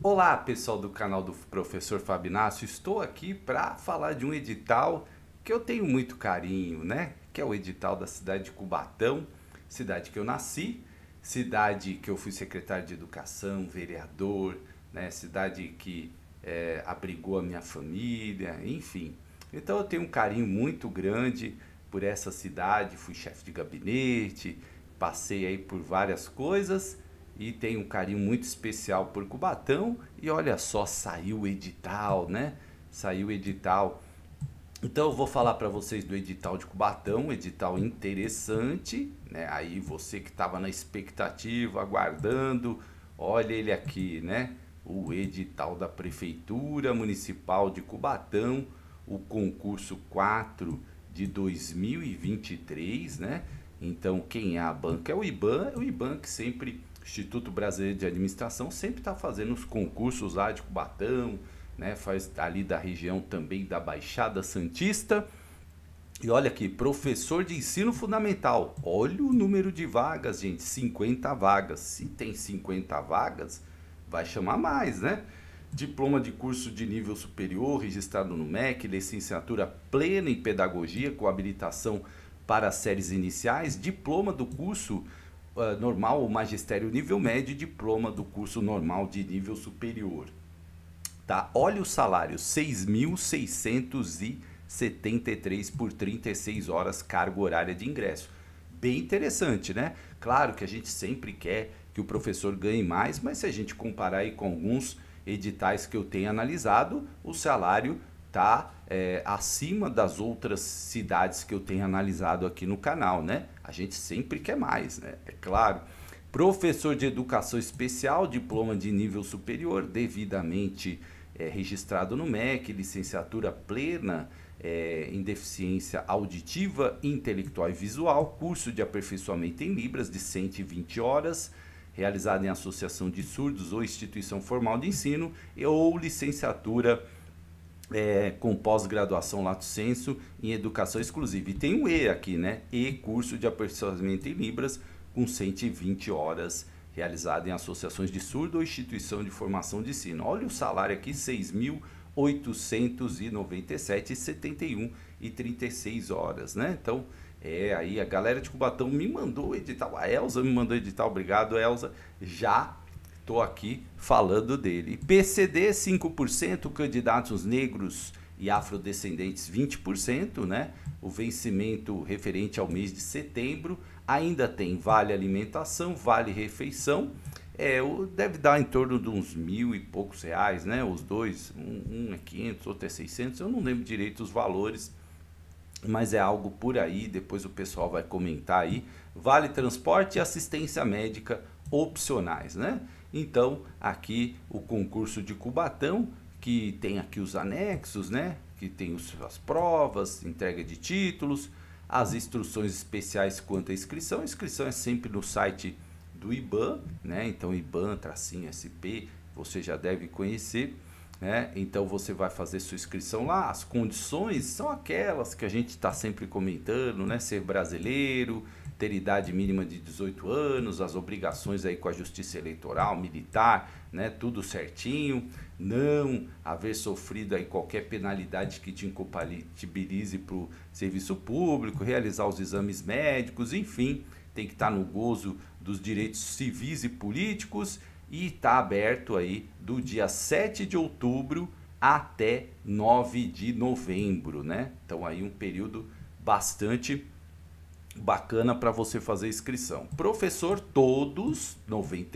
Olá, pessoal do canal do professor Fabinácio. Estou aqui para falar de um edital que eu tenho muito carinho, né? Que é o edital da cidade de Cubatão, cidade que eu nasci, cidade que eu fui secretário de educação, vereador, né? Cidade que é, abrigou a minha família, enfim. Então eu tenho um carinho muito grande por essa cidade. Fui chefe de gabinete, passei aí por várias coisas e tem um carinho muito especial por Cubatão. E olha só, saiu o edital, né? Saiu o edital. Então eu vou falar para vocês do edital de Cubatão, edital interessante, né? Aí você que estava na expectativa, aguardando, olha ele aqui, né? O edital da Prefeitura Municipal de Cubatão, o concurso 4 de 2023, né? Então quem é a banca é o IBAN, é o IBAN que sempre Instituto Brasileiro de Administração sempre está fazendo os concursos lá de Cubatão, né? Faz ali da região também da Baixada Santista. E olha aqui, professor de ensino fundamental. Olha o número de vagas, gente, 50 vagas. Se tem 50 vagas, vai chamar mais, né? Diploma de curso de nível superior registrado no MEC, licenciatura plena em pedagogia com habilitação para séries iniciais, diploma do curso eh, normal o magistério nível médio e diploma do curso normal de nível superior. Tá? Olha o salário, 6.673 por 36 horas carga horária de ingresso. Bem interessante, né? Claro que a gente sempre quer que o professor ganhe mais, mas se a gente comparar aí com alguns editais que eu tenho analisado, o salário tá é, acima das outras cidades que eu tenho analisado aqui no canal, né? A gente sempre quer mais, né? É claro. Professor de Educação Especial, diploma de nível superior, devidamente é, registrado no MEC, licenciatura plena é, em deficiência auditiva, intelectual e visual, curso de aperfeiçoamento em Libras de 120 horas, realizado em associação de surdos ou instituição formal de ensino, ou licenciatura é, com pós-graduação Lato Senso em Educação Exclusiva. E tem um E aqui, né? E curso de aperfeiçoamento em Libras com 120 horas realizado em associações de surdo ou instituição de formação de ensino. Olha o salário aqui, 6.897,71 e 36 horas, né? Então, é aí a galera de Cubatão me mandou o edital, a Elza me mandou o edital, obrigado Elza, já Estou aqui falando dele. PCD 5%, candidatos negros e afrodescendentes 20%, né? O vencimento referente ao mês de setembro ainda tem vale alimentação, vale refeição. É, deve dar em torno de uns mil e poucos reais, né? Os dois, um, um é 500, outro é 600. Eu não lembro direito os valores, mas é algo por aí. Depois o pessoal vai comentar aí. Vale transporte e assistência médica opcionais, né? Então, aqui o concurso de Cubatão, que tem aqui os anexos, né? Que tem os, as provas, entrega de títulos, as instruções especiais quanto à inscrição. A inscrição é sempre no site do IBAN, né? Então, IBAN, tracinho SP, você já deve conhecer. Né? Então você vai fazer sua inscrição lá. As condições são aquelas que a gente está sempre comentando, né? Ser brasileiro, ter idade mínima de 18 anos, as obrigações aí com a justiça eleitoral, militar, né, tudo certinho, não haver sofrido aí qualquer penalidade que te incompatibilize para o serviço público, realizar os exames médicos, enfim, tem que estar tá no gozo dos direitos civis e políticos e está aberto aí do dia 7 de outubro até 9 de novembro, né? Então aí um período bastante bacana para você fazer inscrição. Professor, todos R$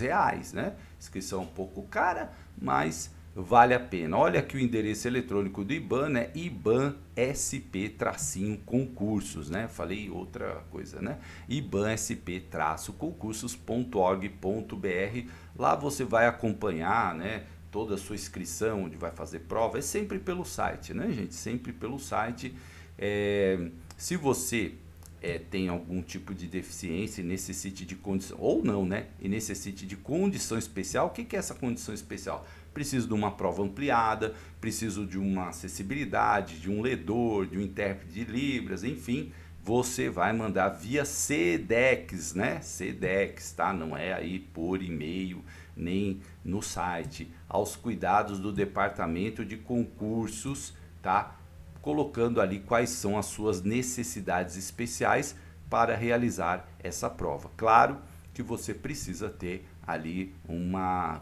reais, né? Inscrição um pouco cara, mas vale a pena. Olha que o endereço eletrônico do IBAN é né? ibansp-concursos, né? Falei outra coisa, né? ibansp-concursos.org.br. Lá você vai acompanhar, né? Toda a sua inscrição, onde vai fazer prova, é sempre pelo site, né, gente? Sempre pelo site. É... se você é, tem algum tipo de deficiência e necessite de condição, ou não, né? E necessite de condição especial. O que, que é essa condição especial? Preciso de uma prova ampliada, preciso de uma acessibilidade, de um ledor, de um intérprete de Libras, enfim. Você vai mandar via SEDEX, né? SEDEX, tá? Não é aí por e-mail nem no site. Aos cuidados do Departamento de Concursos, tá? colocando ali quais são as suas necessidades especiais para realizar essa prova. Claro que você precisa ter ali uma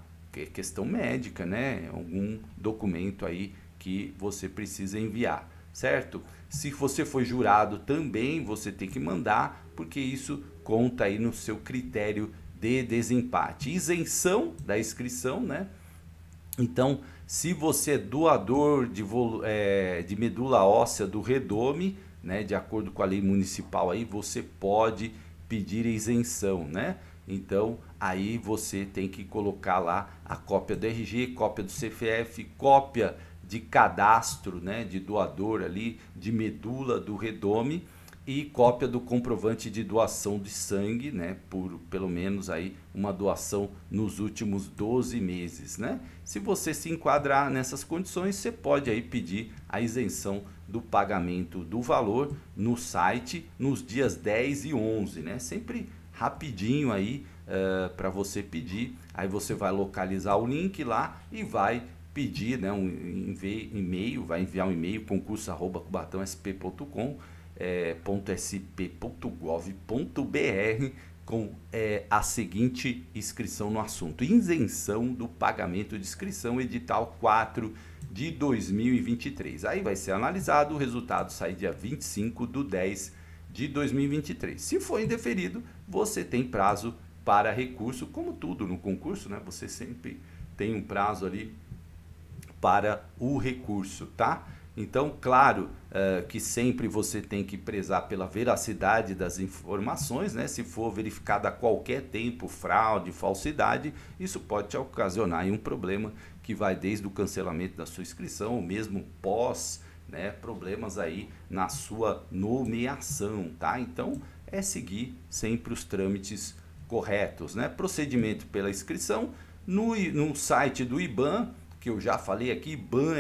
questão médica, né? Algum documento aí que você precisa enviar, certo? Se você foi jurado também, você tem que mandar, porque isso conta aí no seu critério de desempate. Isenção da inscrição, né? Então, se você é doador de, é, de medula óssea do redome, né, de acordo com a lei municipal, aí você pode pedir isenção, né? Então, aí você tem que colocar lá a cópia do RG, cópia do CFF, cópia de cadastro, né, de doador ali, de medula do redome e cópia do comprovante de doação de sangue, né, por pelo menos aí uma doação nos últimos 12 meses, né? Se você se enquadrar nessas condições, você pode aí pedir a isenção do pagamento do valor no site nos dias 10 e 11, né? Sempre rapidinho aí uh, eh, para você pedir, aí você vai localizar o link lá e vai pedir, né, um e-mail, vai enviar um e-mail concurso@cubatãosp.com é, .sp.gov.br com é, a seguinte inscrição no assunto: isenção do pagamento de inscrição edital 4 de 2023. Aí vai ser analisado, o resultado sai dia 25 do 10 de 2023. Se for indeferido, você tem prazo para recurso, como tudo no concurso, né? Você sempre tem um prazo ali para o recurso, tá? Então, claro uh, que sempre você tem que prezar pela veracidade das informações, né? Se for verificada a qualquer tempo fraude, falsidade, isso pode te ocasionar um problema que vai desde o cancelamento da sua inscrição, ou mesmo pós, né? Problemas aí na sua nomeação, tá? Então, é seguir sempre os trâmites corretos, né? Procedimento pela inscrição no, no site do IBAN que eu já falei aqui, ban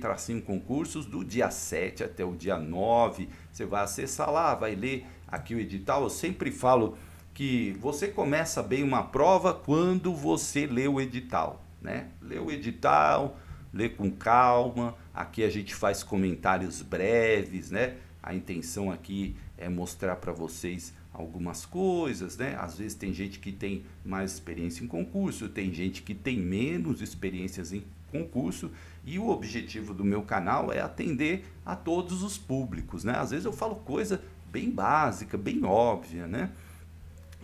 bansp-concursos, do dia 7 até o dia 9. Você vai acessar lá, vai ler aqui o edital. Eu sempre falo que você começa bem uma prova quando você lê o edital, né? Lê o edital, lê com calma. Aqui a gente faz comentários breves, né? A intenção aqui é mostrar para vocês algumas coisas, né? Às vezes tem gente que tem mais experiência em concurso, tem gente que tem menos experiências em, concurso e o objetivo do meu canal é atender a todos os públicos, né? Às vezes eu falo coisa bem básica, bem óbvia, né?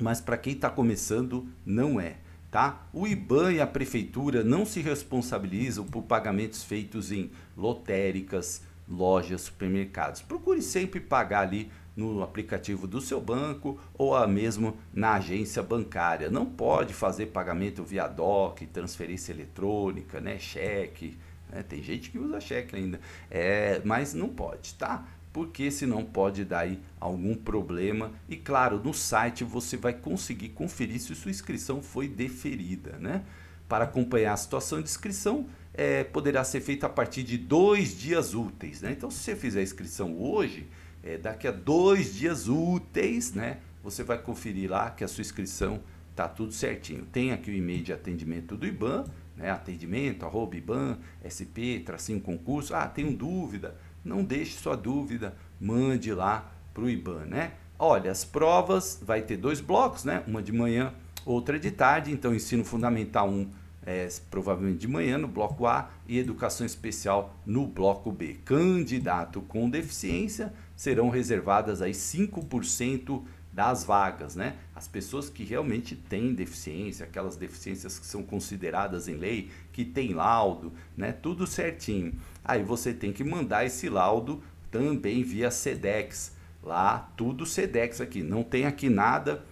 Mas para quem está começando, não é. Tá? O IBAN e a prefeitura não se responsabilizam por pagamentos feitos em lotéricas, lojas, supermercados. Procure sempre pagar ali no aplicativo do seu banco ou a mesmo na agência bancária. Não pode fazer pagamento via DOC, transferência eletrônica, né, cheque. Né? Tem gente que usa cheque ainda, é, mas não pode, tá? Porque senão pode dar aí algum problema. E claro, no site você vai conseguir conferir se sua inscrição foi deferida, né? Para acompanhar a situação de inscrição, é, poderá ser feita a partir de dois dias úteis. Né? Então, se você fizer a inscrição hoje, é, daqui a dois dias úteis, né? Você vai conferir lá que a sua inscrição tá tudo certinho. Tem aqui o e-mail de atendimento do IBAN, né? Atendimento, arroba IBAN, SP, tracinho concurso. Ah, tem dúvida? Não deixe sua dúvida, mande lá para o IBAN, né? Olha, as provas vai ter dois blocos, né? Uma de manhã, outra de tarde. Então, ensino fundamental 1. Um, é, provavelmente de manhã no bloco A e educação especial no bloco B. Candidato com deficiência serão reservadas aí 5% das vagas, né? As pessoas que realmente têm deficiência, aquelas deficiências que são consideradas em lei, que tem laudo, né? Tudo certinho. Aí você tem que mandar esse laudo também via SEDEX. Lá, tudo SEDEX aqui. Não tem aqui nada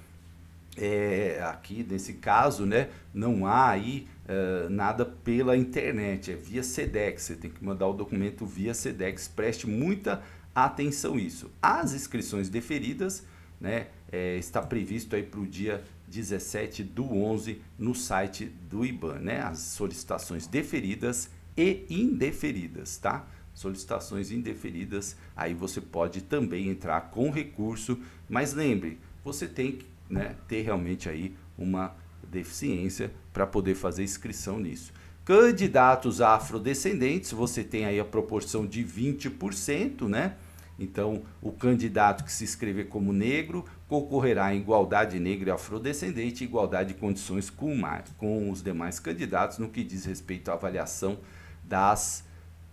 é, aqui nesse caso, né, não há aí é, nada pela internet, é via SEDEX, você tem que mandar o documento via SEDEX, preste muita atenção isso. As inscrições deferidas, né, é, está previsto aí para o dia 17 do 11 no site do IBAN, né, as solicitações deferidas e indeferidas, tá? Solicitações indeferidas, aí você pode também entrar com recurso, mas lembre, você tem que né, ter realmente aí uma deficiência para poder fazer inscrição nisso. Candidatos afrodescendentes, você tem aí a proporção de 20%, né? Então, o candidato que se inscrever como negro concorrerá em igualdade negro e afrodescendente, igualdade de condições com, com os demais candidatos no que diz respeito à avaliação das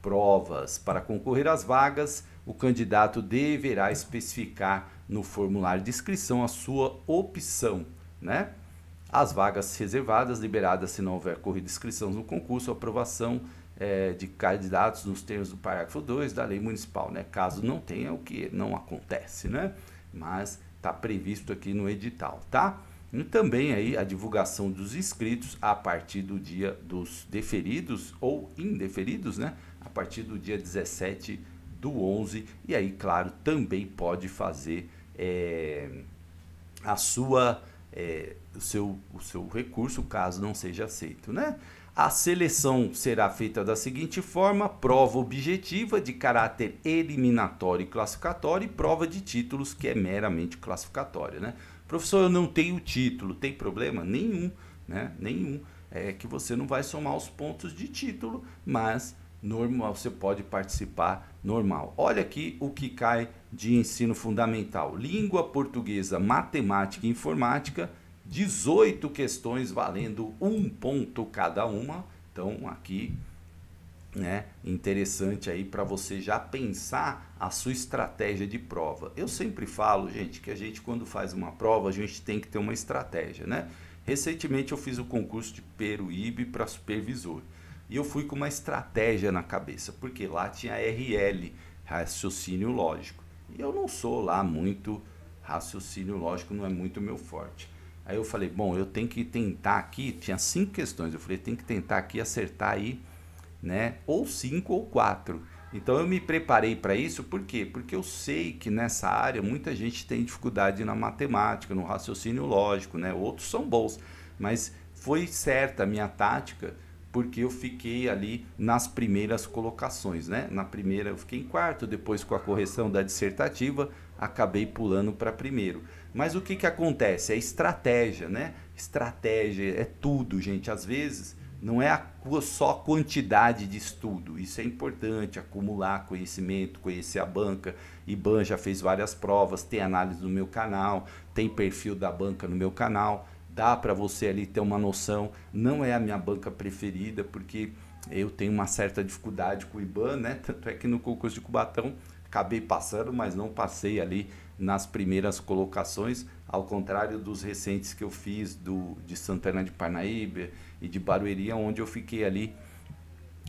provas. Para concorrer às vagas, o candidato deverá especificar no formulário de inscrição a sua opção, né? As vagas reservadas liberadas se não houver corrida de inscrições no concurso, aprovação é, de candidatos nos termos do parágrafo 2 da lei municipal, né? Caso não tenha, o que não acontece, né? Mas está previsto aqui no edital, tá? E também aí a divulgação dos inscritos a partir do dia dos deferidos ou indeferidos, né? A partir do dia 17 do 11 e aí, claro, também pode fazer é, a sua, é, o, seu, o seu recurso, caso não seja aceito. Né? A seleção será feita da seguinte forma: prova objetiva de caráter eliminatório e classificatório e prova de títulos que é meramente classificatória. Né? Professor, eu não tenho título, tem problema? Nenhum, né? Nenhum. É que você não vai somar os pontos de título, mas normal, você pode participar normal. Olha aqui o que cai de ensino fundamental, língua portuguesa, matemática e informática, 18 questões valendo um ponto cada uma. Então, aqui, né, interessante aí para você já pensar a sua estratégia de prova. Eu sempre falo, gente, que a gente quando faz uma prova, a gente tem que ter uma estratégia, né? Recentemente eu fiz o concurso de Peruíbe para supervisor. E eu fui com uma estratégia na cabeça, porque lá tinha RL, raciocínio lógico eu não sou lá muito raciocínio lógico, não é muito meu forte. Aí eu falei, bom, eu tenho que tentar aqui, tinha cinco questões, eu falei, tem que tentar aqui acertar aí, né, ou cinco ou quatro. Então eu me preparei para isso, por quê? Porque eu sei que nessa área muita gente tem dificuldade na matemática, no raciocínio lógico, né? Outros são bons, mas foi certa a minha tática porque eu fiquei ali nas primeiras colocações, né? Na primeira eu fiquei em quarto, depois com a correção da dissertativa, acabei pulando para primeiro. Mas o que, que acontece? É estratégia, né? Estratégia é tudo, gente. Às vezes não é a, só a quantidade de estudo, isso é importante, acumular conhecimento, conhecer a banca. IBAN já fez várias provas, tem análise no meu canal, tem perfil da banca no meu canal dá para você ali ter uma noção. Não é a minha banca preferida, porque eu tenho uma certa dificuldade com o IBAN, né? Tanto é que no concurso de Cubatão acabei passando, mas não passei ali nas primeiras colocações, ao contrário dos recentes que eu fiz do, de Santana de Parnaíba e de Barueri, onde eu fiquei ali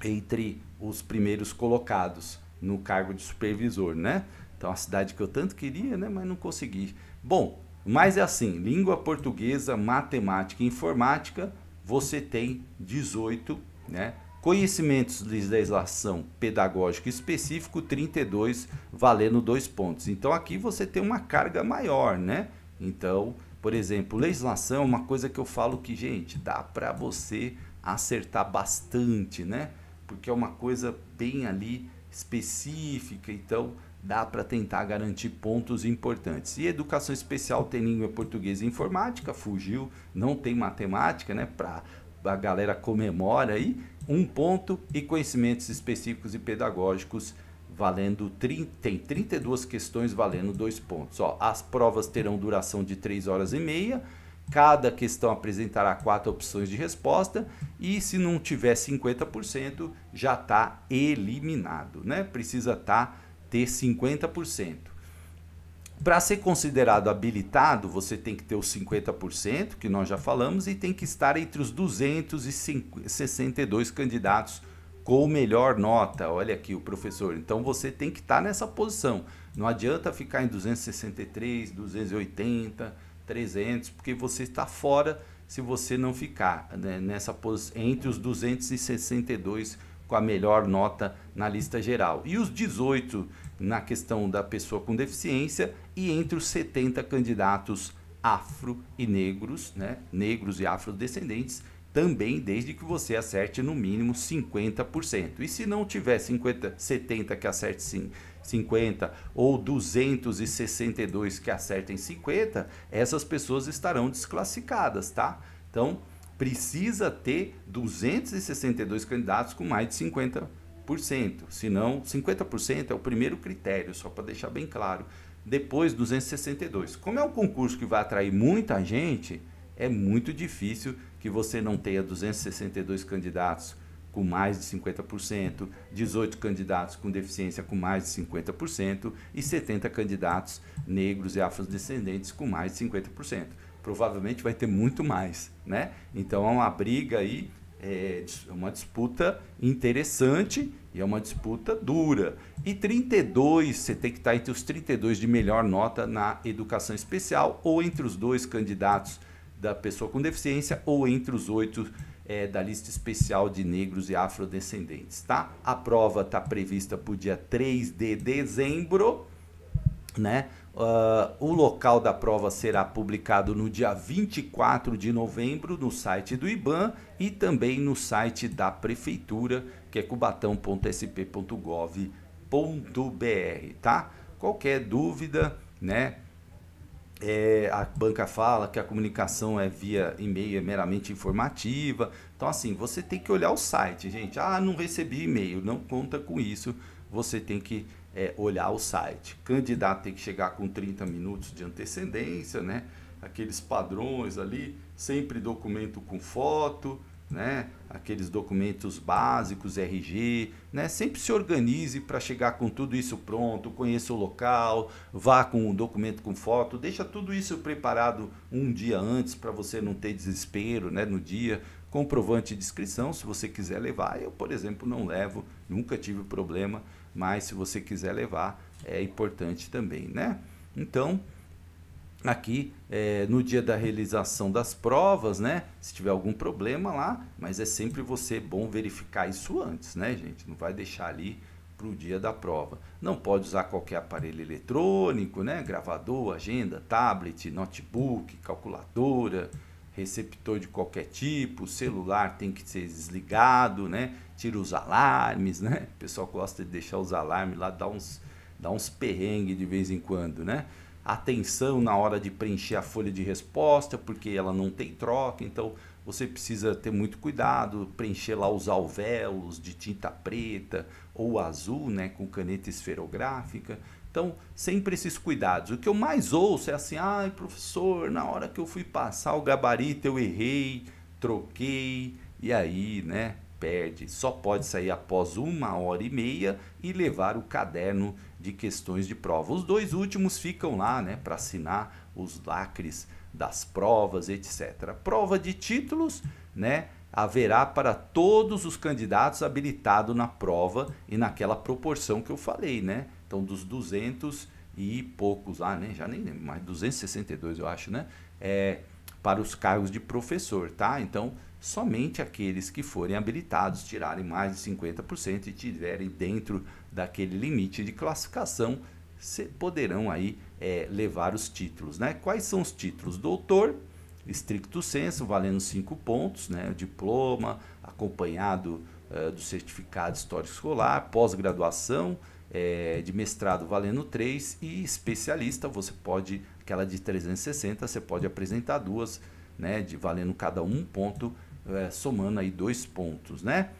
entre os primeiros colocados no cargo de supervisor, né? Então, a cidade que eu tanto queria, né? Mas não consegui. Bom, mas é assim, língua portuguesa, matemática e informática, você tem 18, né? Conhecimentos de legislação pedagógica específico 32, valendo dois pontos. Então aqui você tem uma carga maior, né? Então, por exemplo, legislação é uma coisa que eu falo que, gente, dá para você acertar bastante, né? Porque é uma coisa bem ali específica, então dá para tentar garantir pontos importantes. E educação especial tem língua portuguesa e informática, fugiu, não tem matemática, né? Para a galera comemora aí, um ponto e conhecimentos específicos e pedagógicos valendo 30, tem 32 questões valendo dois pontos. Ó, as provas terão duração de 3 horas e meia. Cada questão apresentará quatro opções de resposta e se não tiver 50%, já está eliminado, né? Precisa estar tá ter 50%. Para ser considerado habilitado, você tem que ter os 50%, que nós já falamos, e tem que estar entre os 262 candidatos com melhor nota. Olha aqui o professor. Então você tem que estar nessa posição. Não adianta ficar em 263, 280, 300, porque você está fora se você não ficar né, nessa entre os 262 candidatos com a melhor nota na lista geral. E os 18 na questão da pessoa com deficiência e entre os 70 candidatos afro e negros, né? Negros e afrodescendentes, também desde que você acerte no mínimo 50%. E se não tiver 50, 70 que acerte sim, 50 ou 262 que acertem 50, essas pessoas estarão desclassificadas, tá? Então, precisa ter 262 candidatos com mais de 50%. Senão, 50% é o primeiro critério, só para deixar bem claro. Depois, 262. Como é um concurso que vai atrair muita gente, é muito difícil que você não tenha 262 candidatos com mais de 50%, 18 candidatos com deficiência com mais de 50% e 70 candidatos negros e afrodescendentes com mais de 50% provavelmente vai ter muito mais, né? Então é uma briga aí, é, é uma disputa interessante e é uma disputa dura. E 32, você tem que estar tá entre os 32 de melhor nota na educação especial ou entre os dois candidatos da pessoa com deficiência ou entre os oito é, da lista especial de negros e afrodescendentes, tá? A prova está prevista para o dia 3 de dezembro, né? Uh, o local da prova será publicado no dia 24 de novembro no site do IBAN e também no site da Prefeitura, que é cubatão.sp.gov.br, tá? Qualquer dúvida, né? É, a banca fala que a comunicação é via e-mail, é meramente informativa. Então, assim, você tem que olhar o site, gente. Ah, não recebi e-mail, não conta com isso. Você tem que é, olhar o site. Candidato tem que chegar com 30 minutos de antecedência, né? Aqueles padrões ali, sempre documento com foto, né? Aqueles documentos básicos, RG, né? Sempre se organize para chegar com tudo isso pronto, conheça o local, vá com o documento com foto, deixa tudo isso preparado um dia antes para você não ter desespero, né? No dia, Comprovante de inscrição, se você quiser levar, eu, por exemplo, não levo, nunca tive problema, mas se você quiser levar, é importante também, né? Então, aqui é, no dia da realização das provas, né? Se tiver algum problema lá, mas é sempre você bom verificar isso antes, né, gente? Não vai deixar ali para o dia da prova. Não pode usar qualquer aparelho eletrônico, né? Gravador, agenda, tablet, notebook, calculadora receptor de qualquer tipo, celular tem que ser desligado, né? Tira os alarmes, né? O pessoal gosta de deixar os alarmes lá, dá uns, dá uns perrengues de vez em quando, né? Atenção na hora de preencher a folha de resposta, porque ela não tem troca, então você precisa ter muito cuidado, preencher lá os alvéolos de tinta preta ou azul, né, com caneta esferográfica. Então, sempre esses cuidados. O que eu mais ouço é assim: ai, professor, na hora que eu fui passar o gabarito, eu errei, troquei, e aí, né, perde. Só pode sair após uma hora e meia e levar o caderno de questões de prova. Os dois últimos ficam lá, né, para assinar os lacres das provas, etc. Prova de títulos, né? haverá para todos os candidatos habilitado na prova e naquela proporção que eu falei, né? Então, dos 200 e poucos lá, ah, né? já nem lembro, mais 262 eu acho, né? É, para os cargos de professor, tá? Então, somente aqueles que forem habilitados tirarem mais de 50% e tiverem dentro daquele limite de classificação poderão aí é, levar os títulos, né? Quais são os títulos? Doutor, estricto senso, valendo 5 pontos, né? diploma, acompanhado uh, do certificado histórico escolar, pós-graduação, é, de mestrado valendo 3 e especialista, você pode, aquela de 360, você pode apresentar duas, né, de valendo cada um ponto, é, somando aí dois pontos, né?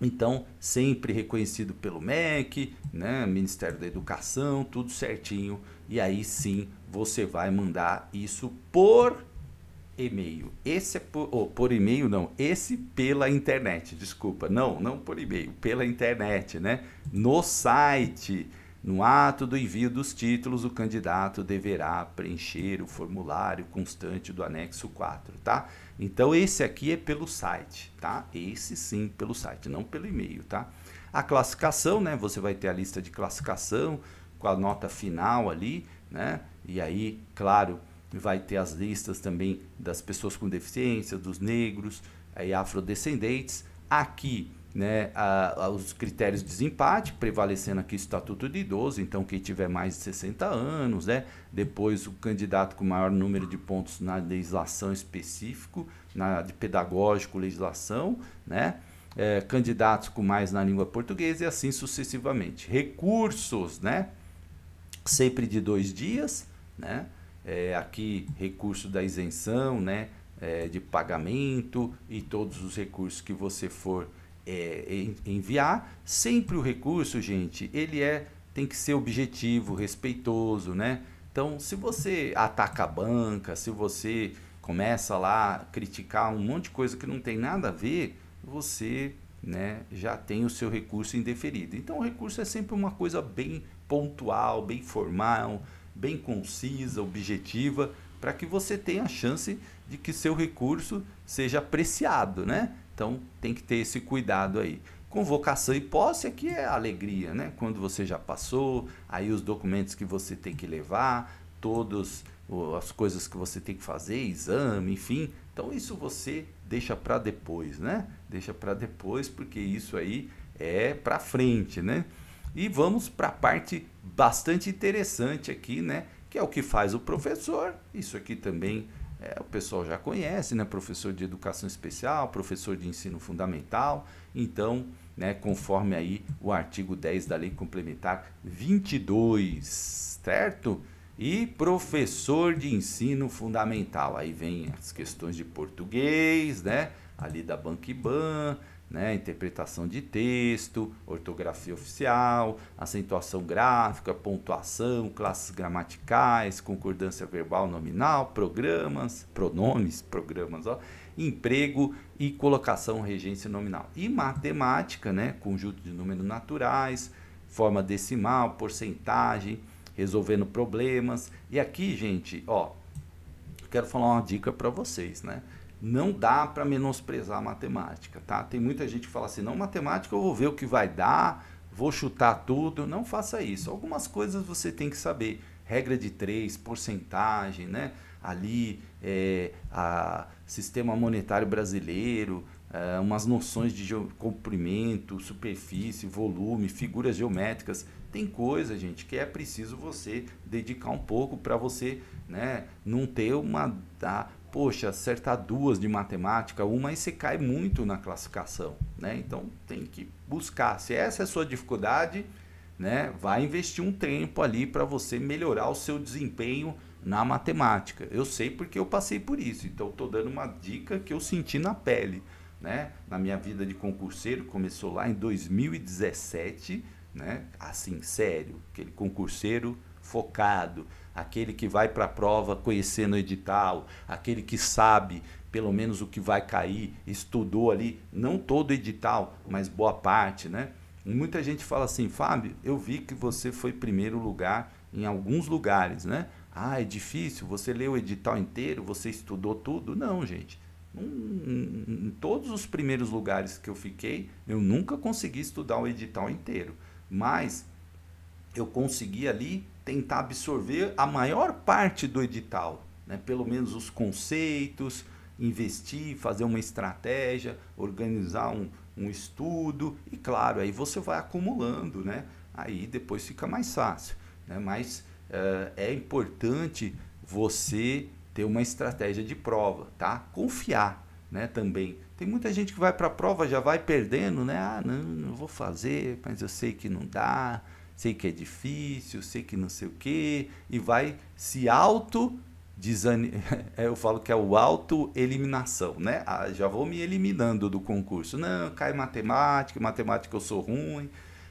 Então, sempre reconhecido pelo MEC, né, Ministério da Educação, tudo certinho. E aí sim você vai mandar isso por e-mail. Esse é por, oh, por e-mail não, esse pela internet, desculpa. Não, não por e-mail, pela internet, né? No site, no ato do envio dos títulos, o candidato deverá preencher o formulário constante do anexo 4, tá? Então esse aqui é pelo site, tá? Esse sim pelo site, não pelo e-mail, tá? A classificação, né? Você vai ter a lista de classificação com a nota final ali, né? E aí, claro, vai ter as listas também das pessoas com deficiência, dos negros e afrodescendentes. Aqui, né, a, a, os critérios de desempate, prevalecendo aqui o Estatuto de Idoso, então quem tiver mais de 60 anos, né, depois o candidato com maior número de pontos na legislação específico, na, de pedagógico, legislação, né, é, candidatos com mais na língua portuguesa e assim sucessivamente. Recursos, né, sempre de dois dias, né, é, aqui recurso da isenção, né? É, de pagamento e todos os recursos que você for é, enviar. Sempre o recurso, gente, ele é tem que ser objetivo, respeitoso, né? Então, se você ataca a banca, se você começa lá a criticar um monte de coisa que não tem nada a ver, você né, já tem o seu recurso indeferido. Então, o recurso é sempre uma coisa bem pontual, bem formal, bem concisa, objetiva, para que você tenha a chance de que seu recurso seja apreciado, né? Então tem que ter esse cuidado aí. Convocação e posse aqui é alegria, né? Quando você já passou, aí os documentos que você tem que levar, todas as coisas que você tem que fazer, exame, enfim. Então isso você deixa para depois, né? Deixa para depois porque isso aí é para frente, né? E vamos para a parte bastante interessante aqui, né? Que é o que faz o professor. Isso aqui também é, o pessoal já conhece, né? Professor de educação especial, professor de ensino fundamental. Então, né, conforme aí o artigo 10 da Lei Complementar 22, certo? E professor de ensino fundamental. Aí vem as questões de português, né? ali da Bankiban, né? interpretação de texto, ortografia oficial, acentuação gráfica, pontuação, classes gramaticais, concordância verbal nominal, programas, pronomes, programas, ó, emprego e colocação regência nominal. E matemática, né? conjunto de números naturais, forma decimal, porcentagem, resolvendo problemas. E aqui, gente, ó, quero falar uma dica para vocês, né? não dá para menosprezar a matemática, tá? Tem muita gente que fala assim, não, matemática eu vou ver o que vai dar, vou chutar tudo. Não faça isso. Algumas coisas você tem que saber. Regra de três, porcentagem, né? Ali, é, a, sistema monetário brasileiro, é, umas noções de comprimento, superfície, volume, figuras geométricas. Tem coisa, gente, que é preciso você dedicar um pouco para você né, não ter uma... A, poxa, acertar duas de matemática, uma aí você cai muito na classificação, né? Então tem que buscar. Se essa é a sua dificuldade, né, vai investir um tempo ali para você melhorar o seu desempenho na matemática. Eu sei porque eu passei por isso, então estou dando uma dica que eu senti na pele, né? Na minha vida de concurseiro começou lá em 2017, né? Assim, sério, aquele concurseiro focado aquele que vai para a prova conhecendo o edital, aquele que sabe pelo menos o que vai cair, estudou ali, não todo edital, mas boa parte, né? Muita gente fala assim, Fábio, eu vi que você foi primeiro lugar em alguns lugares, né? Ah, é difícil, você leu o edital inteiro, você estudou tudo? Não, gente. Um, em todos os primeiros lugares que eu fiquei, eu nunca consegui estudar o edital inteiro. Mas eu consegui ali tentar absorver a maior parte do edital, né? pelo menos os conceitos, investir, fazer uma estratégia, organizar um, um estudo e claro, aí você vai acumulando, né? Aí depois fica mais fácil, né? Mas uh, é importante você ter uma estratégia de prova, tá? Confiar, né? Também tem muita gente que vai para a prova já vai perdendo, né? Ah, não, não vou fazer, mas eu sei que não dá sei que é difícil, sei que não sei o quê, e vai se auto desani... eu falo que é o auto eliminação, né? Ah, já vou me eliminando do concurso. Não, cai matemática, matemática eu sou ruim.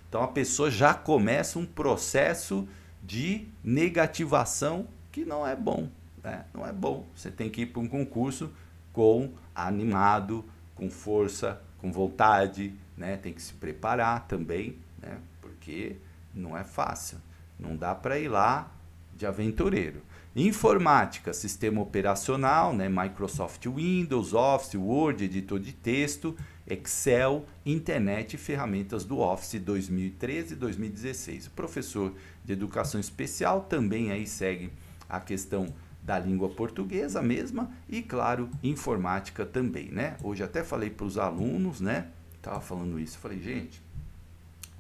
Então a pessoa já começa um processo de negativação que não é bom, né? Não é bom. Você tem que ir para um concurso com animado, com força, com vontade, né? Tem que se preparar também, né? Porque não é fácil. Não dá para ir lá de aventureiro. Informática, sistema operacional, né? Microsoft Windows, Office, Word, editor de texto, Excel, internet e ferramentas do Office 2013 e 2016. O professor de educação especial também aí segue a questão da língua portuguesa mesma e claro, informática também, né? Hoje até falei para os alunos, né? Tava falando isso, falei, gente,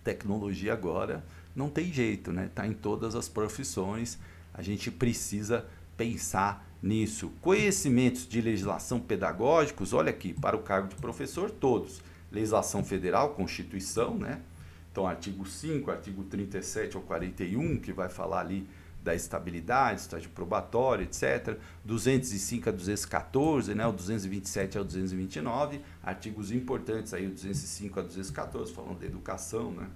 tecnologia agora não tem jeito, né? Está em todas as profissões. A gente precisa pensar nisso. Conhecimentos de legislação pedagógicos, olha aqui, para o cargo de professor, todos. Legislação federal, Constituição, né? Então, artigo 5, artigo 37 ao 41, que vai falar ali da estabilidade, estágio probatório, etc. 205 a 214, né? o 227 a 229, artigos importantes aí, o 205 a 214, falando da educação, né?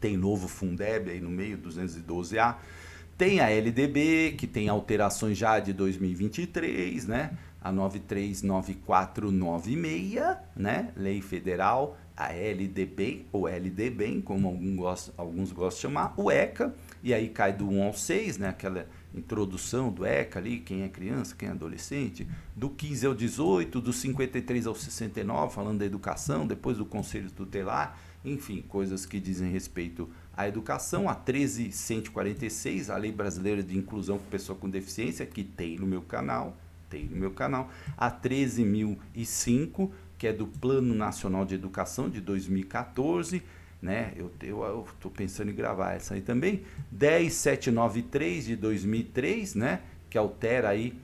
tem novo Fundeb aí no meio, 212A. Tem a LDB, que tem alterações já de 2023, né? A 939496, né? Lei Federal, a LDB, ou LDB, como alguns gosta alguns gostam de chamar, o ECA, e aí cai do 1 ao 6, né? Aquela introdução do ECA ali, quem é criança, quem é adolescente, do 15 ao 18, do 53 ao 69, falando da educação, depois do Conselho Tutelar, enfim, coisas que dizem respeito à educação. A 13146, a Lei Brasileira de Inclusão com Pessoa com Deficiência, que tem no meu canal, tem no meu canal. A 13005, que é do Plano Nacional de Educação de 2014 né? Eu eu estou pensando em gravar essa aí também. 10793 de 2003, né? Que altera aí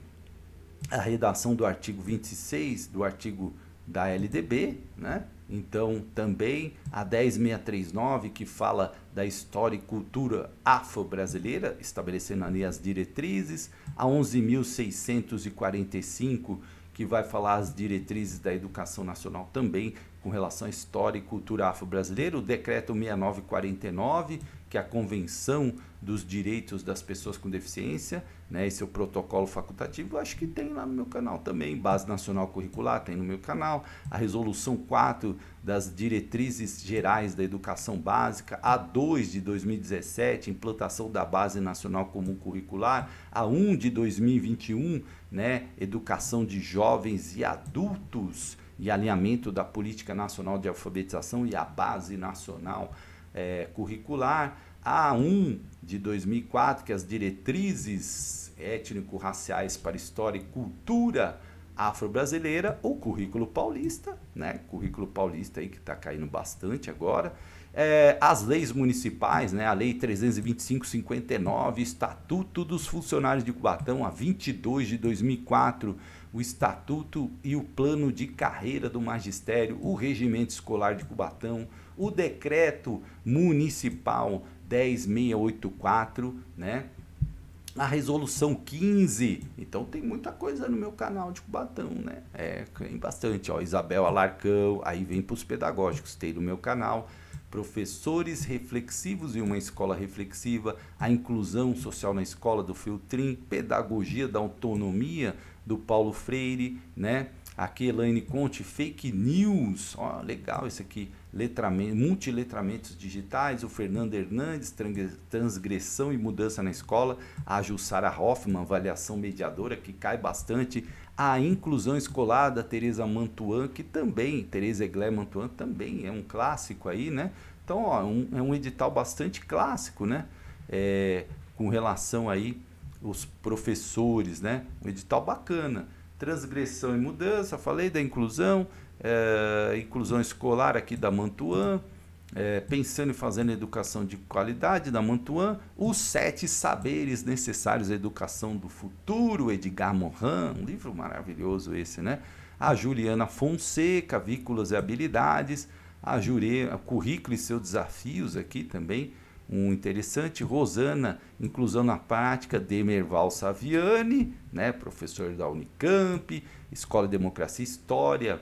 a redação do artigo 26 do artigo da LDB, né? Então, também a 10639, que fala da história e cultura afro-brasileira, estabelecendo ali as diretrizes, a 11645, que vai falar as diretrizes da educação nacional também com relação à história e cultura afro-brasileira, o decreto 6949, que é a Convenção dos Direitos das Pessoas com Deficiência, né, esse é o protocolo facultativo, acho que tem lá no meu canal também, Base Nacional Curricular tem no meu canal, a Resolução 4 das Diretrizes Gerais da Educação Básica, a 2 de 2017, Implantação da Base Nacional Comum Curricular, a 1 de 2021, né, Educação de Jovens e Adultos, e alinhamento da política nacional de alfabetização e a base nacional é, curricular. A1 de 2004, que as diretrizes étnico-raciais para história e cultura afro-brasileira, ou currículo paulista, né? Currículo paulista aí que está caindo bastante agora. É, as leis municipais, né? A lei 325/59, Estatuto dos Funcionários de Cubatão, a 22 de 2004, o Estatuto e o Plano de Carreira do Magistério, o Regimento Escolar de Cubatão, o Decreto Municipal 10684, né? A resolução 15. Então tem muita coisa no meu canal de Cubatão, né? É, tem bastante, ó, Isabel Alarcão, aí vem para os pedagógicos, tem no meu canal professores reflexivos e uma escola reflexiva, a inclusão social na escola do Filtrim, pedagogia da autonomia do Paulo Freire, né? Aqui, Elaine Conte, fake news. Ó, legal esse aqui. Letramento, multiletramentos digitais. O Fernando Hernandes, transgressão e mudança na escola. A Jussara Hoffman, avaliação mediadora, que cai bastante. A inclusão escolar da Tereza Mantuan, que também, Tereza Eglé Mantuan, também é um clássico aí, né? Então, ó, um, é um edital bastante clássico, né? É, com relação aí os professores, né? Um edital bacana transgressão e mudança, falei da inclusão, é, inclusão escolar aqui da Mantuã, é, eh, pensando e fazendo educação de qualidade da Mantuã, os sete saberes necessários à educação do futuro, Edgar Morin, um livro maravilhoso esse, né? A Juliana Fonseca, vículos e Habilidades, a Jure, a Currículo e seus desafios aqui também, um interessante, Rosana, Inclusão na Prática, Demerval Saviani, né, professor da Unicamp, Escola de Democracia e História,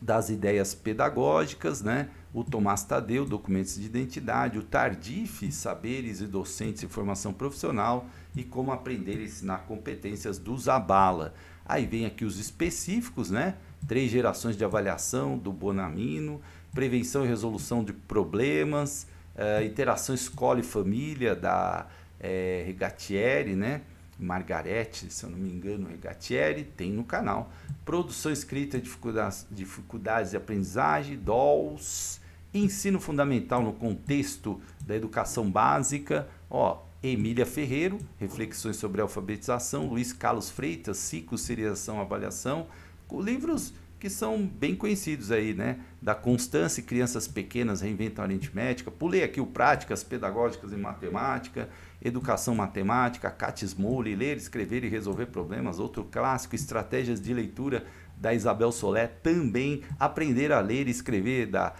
das ideias pedagógicas, né, o Tomás Tadeu, Documentos de Identidade, o Tardif, Saberes e Docentes e Formação Profissional e Como Aprender e Ensinar Competências do Zabala. Aí vem aqui os específicos, né, três gerações de avaliação do Bonamino, prevenção e resolução de problemas, uh, Interação Escola e Família, da é, Regatieri, né? Margarete, se eu não me engano, Regatieri, tem no canal. Produção escrita, dificuldades, dificuldades de aprendizagem, DOLS, ensino fundamental no contexto da educação básica, ó, Emília Ferreiro, reflexões sobre alfabetização, Luiz Carlos Freitas, ciclo, seriação, avaliação, livros que são bem conhecidos aí, né? Da Constância Crianças Pequenas Reinventam a Aritmética. Pulei aqui o Práticas Pedagógicas em Matemática, Educação Matemática, Cates Moule, Ler, Escrever e Resolver Problemas, outro clássico, Estratégias de Leitura da Isabel Solé, também Aprender a Ler e Escrever da,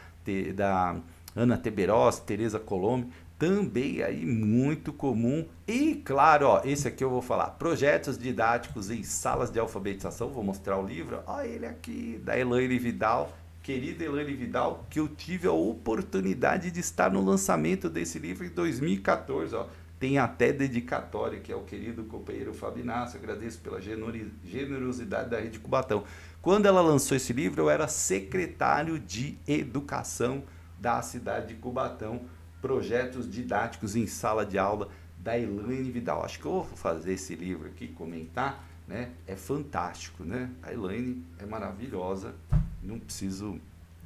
da Ana Teberós, Tereza Colombe também aí muito comum. E claro, ó, esse aqui eu vou falar, projetos didáticos em salas de alfabetização, vou mostrar o livro, ó ele aqui, da Elaine Vidal, querida Elaine Vidal, que eu tive a oportunidade de estar no lançamento desse livro em 2014, ó. Tem até dedicatória, que é o querido companheiro Fabinácio. Agradeço pela generosidade da Rede Cubatão. Quando ela lançou esse livro, eu era secretário de Educação da cidade de Cubatão Projetos Didáticos em Sala de Aula, da Elaine Vidal. Acho que eu vou fazer esse livro aqui, comentar, né? É fantástico, né? A Elaine é maravilhosa, não preciso,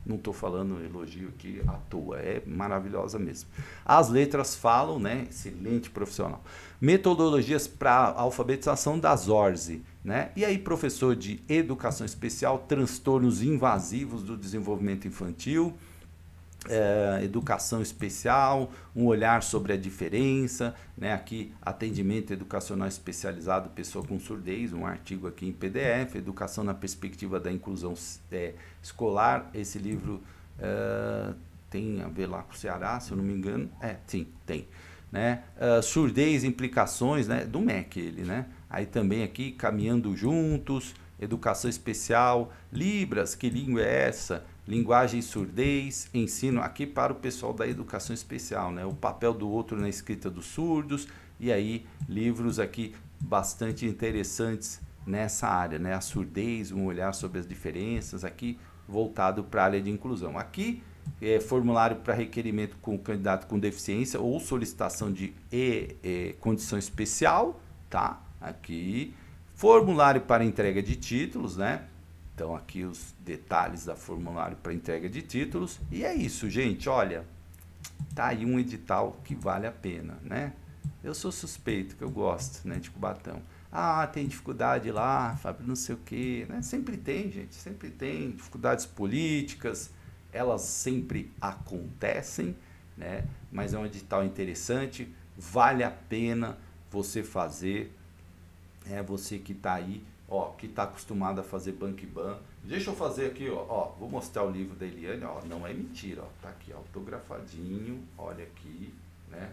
não estou falando elogio aqui à toa, é maravilhosa mesmo. As letras falam, né? Excelente profissional. Metodologias para alfabetização das ORSE, né? E aí, professor de educação especial, transtornos invasivos do desenvolvimento infantil, é, educação especial, um olhar sobre a diferença, né? aqui atendimento educacional especializado pessoa com surdez, um artigo aqui em PDF, educação na perspectiva da inclusão é, escolar, esse livro é, tem a ver lá com o Ceará, se eu não me engano, é, sim, tem, né? surdez, implicações, né? do MEC ele, né? aí também aqui caminhando juntos, educação especial, Libras, que língua é essa? linguagem surdez, ensino aqui para o pessoal da educação especial, né? O papel do outro na escrita dos surdos e aí livros aqui bastante interessantes nessa área, né? A surdez, um olhar sobre as diferenças aqui voltado para a área de inclusão. Aqui é formulário para requerimento com candidato com deficiência ou solicitação de e, e, é, condição especial, tá? Aqui formulário para entrega de títulos, né? Então aqui os detalhes da formulário para entrega de títulos. E é isso, gente. Olha, tá aí um edital que vale a pena, né? Eu sou suspeito, que eu gosto, né, de Cubatão. Ah, tem dificuldade lá, Fábio, não sei o que né? Sempre tem, gente, sempre tem dificuldades políticas, elas sempre acontecem, né? Mas é um edital interessante, vale a pena você fazer, é você que está aí ó, que está acostumado a fazer bank ban. Deixa eu fazer aqui, ó, ó, vou mostrar o livro da Eliane, ó, não é mentira, ó, tá aqui autografadinho, olha aqui, né?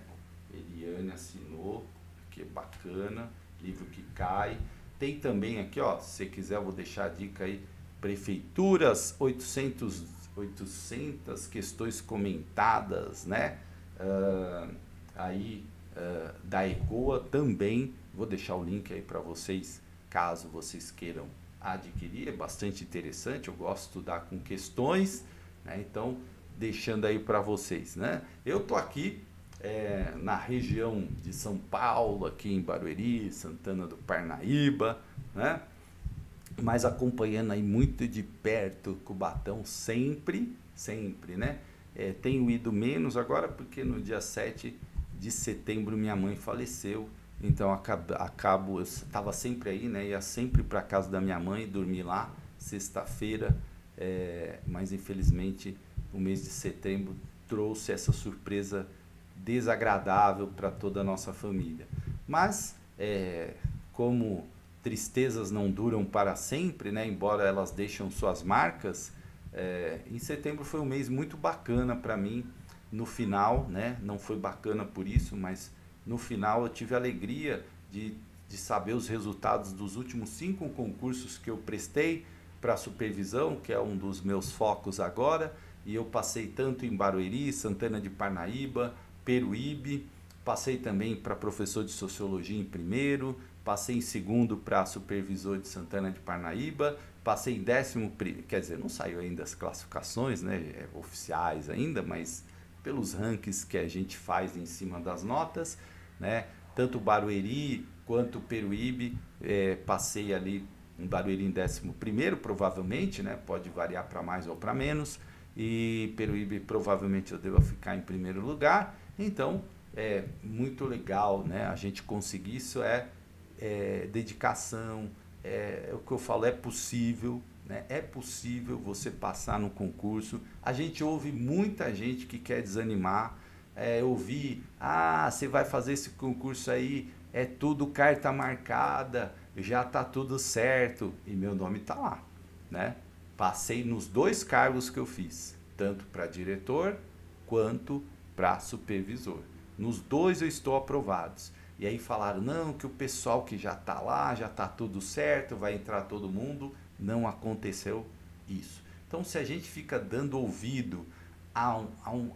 Eliane assinou, que é bacana, livro que cai. Tem também aqui, ó, se quiser, vou deixar a dica aí, prefeituras 800 800 questões comentadas, né? Uh, aí uh, da ECOA também, vou deixar o link aí para vocês caso vocês queiram adquirir, é bastante interessante, eu gosto de dar com questões, né? então deixando aí para vocês. Né? Eu tô aqui é, na região de São Paulo, aqui em Barueri, Santana do Parnaíba, né? mas acompanhando aí muito de perto Cubatão sempre, sempre, né? É, tenho ido menos agora porque no dia 7 de setembro minha mãe faleceu então acabo, eu estava sempre aí, né? Ia sempre para casa da minha mãe, dormir lá, sexta-feira. É, mas infelizmente o mês de setembro trouxe essa surpresa desagradável para toda a nossa família. Mas é, como tristezas não duram para sempre, né? Embora elas deixam suas marcas, é, em setembro foi um mês muito bacana para mim. No final, né? Não foi bacana por isso, mas no final, eu tive a alegria de, de saber os resultados dos últimos cinco concursos que eu prestei para supervisão, que é um dos meus focos agora, e eu passei tanto em Barueri, Santana de Parnaíba, Peruíbe, passei também para professor de sociologia em primeiro, passei em segundo para supervisor de Santana de Parnaíba, passei em décimo, primeiro quer dizer, não saiu ainda as classificações, né, é, oficiais ainda, mas pelos rankings que a gente faz em cima das notas, né? Tanto Barueri quanto Peruíbe, é, passei ali um Barueri em 11 provavelmente, né? Pode variar para mais ou para menos. E Peruíbe provavelmente eu devo ficar em primeiro lugar. Então, é muito legal, né? A gente conseguir isso é, é dedicação, é, é o que eu falo, é possível, né? é possível você passar no concurso. A gente ouve muita gente que quer desanimar, é, ouvir, ah, você vai fazer esse concurso aí, é tudo carta marcada, já tá tudo certo. E meu nome tá lá, né? Passei nos dois cargos que eu fiz, tanto para diretor quanto para supervisor. Nos dois eu estou aprovados. E aí falaram, não, que o pessoal que já tá lá, já tá tudo certo, vai entrar todo mundo. Não aconteceu isso. Então, se a gente fica dando ouvido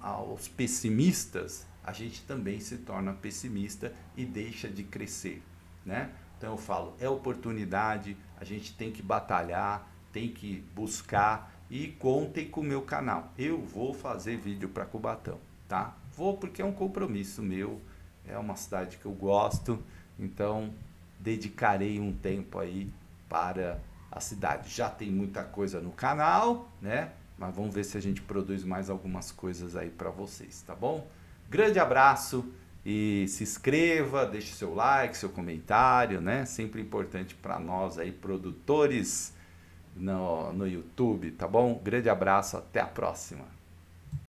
aos pessimistas, a gente também se torna pessimista e deixa de crescer, né? Então eu falo, é oportunidade, a gente tem que batalhar, tem que buscar e contem com o meu canal. Eu vou fazer vídeo para Cubatão, tá? Vou porque é um compromisso meu, é uma cidade que eu gosto, então dedicarei um tempo aí para a cidade. Já tem muita coisa no canal, né? Mas vamos ver se a gente produz mais algumas coisas aí para vocês, tá bom? Grande abraço e se inscreva, deixe seu like, seu comentário, né? Sempre importante para nós aí produtores no, no YouTube, tá bom? Grande abraço, até a próxima.